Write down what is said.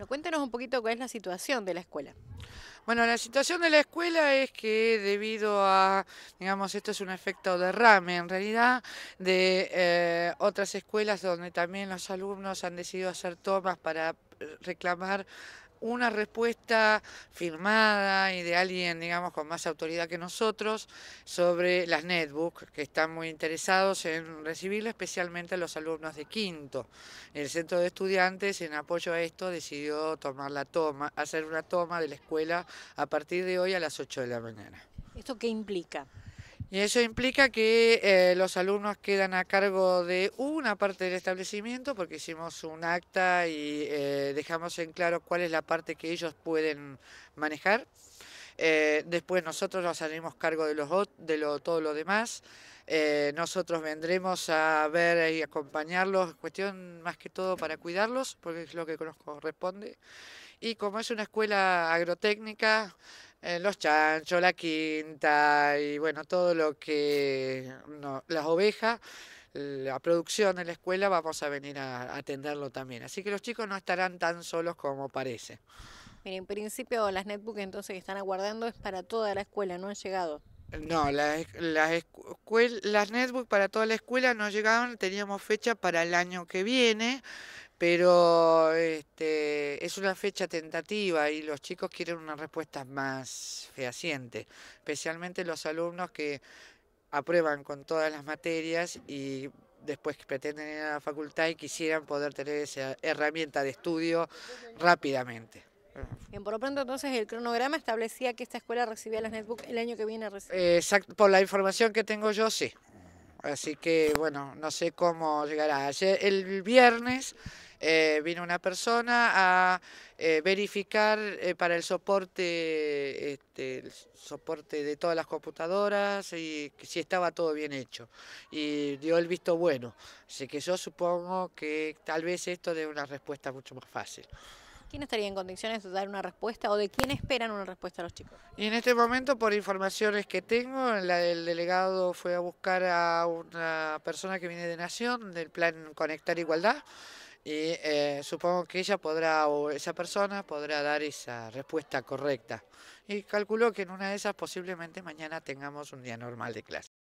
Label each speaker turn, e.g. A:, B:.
A: Bueno, cuéntenos un poquito cuál es la situación de la escuela.
B: Bueno, la situación de la escuela es que debido a, digamos, esto es un efecto derrame en realidad, de eh, otras escuelas donde también los alumnos han decidido hacer tomas para eh, reclamar una respuesta firmada y de alguien, digamos, con más autoridad que nosotros sobre las netbooks, que están muy interesados en recibirla, especialmente los alumnos de quinto. El centro de estudiantes, en apoyo a esto, decidió tomar la toma, hacer una toma de la escuela a partir de hoy a las 8 de la mañana. ¿Esto qué implica? Y eso implica que eh, los alumnos quedan a cargo de una parte del establecimiento porque hicimos un acta y eh, dejamos en claro cuál es la parte que ellos pueden manejar. Eh, después nosotros nos haremos cargo de, los, de lo, todo lo demás. Eh, nosotros vendremos a ver y acompañarlos, cuestión más que todo para cuidarlos, porque es lo que nos corresponde. Y como es una escuela agrotécnica, eh, los chanchos, la quinta y bueno, todo lo que las ovejas, la producción en la escuela, vamos a venir a atenderlo también. Así que los chicos no estarán tan solos como parece
A: en principio las netbooks entonces que están aguardando es para toda la escuela, no han llegado.
B: No, las, las, las netbook para toda la escuela no llegaron, teníamos fecha para el año que viene, pero este, es una fecha tentativa y los chicos quieren una respuesta más fehaciente, especialmente los alumnos que aprueban con todas las materias y después que pretenden ir a la facultad y quisieran poder tener esa herramienta de estudio rápidamente.
A: Bien, por lo pronto entonces el cronograma establecía que esta escuela recibía las netbooks el año que viene.
B: exacto, por la información que tengo yo, sí. Así que bueno, no sé cómo llegará. el viernes eh, vino una persona a eh, verificar eh, para el soporte, este, el soporte de todas las computadoras y si estaba todo bien hecho. Y dio el visto bueno. Así que yo supongo que tal vez esto dé una respuesta mucho más fácil.
A: ¿Quién estaría en condiciones de dar una respuesta o de quién esperan una respuesta a los chicos?
B: Y en este momento, por informaciones que tengo, la delegado fue a buscar a una persona que viene de Nación, del plan Conectar Igualdad, y eh, supongo que ella podrá, o esa persona podrá dar esa respuesta correcta. Y calculo que en una de esas posiblemente mañana tengamos un día normal de clase.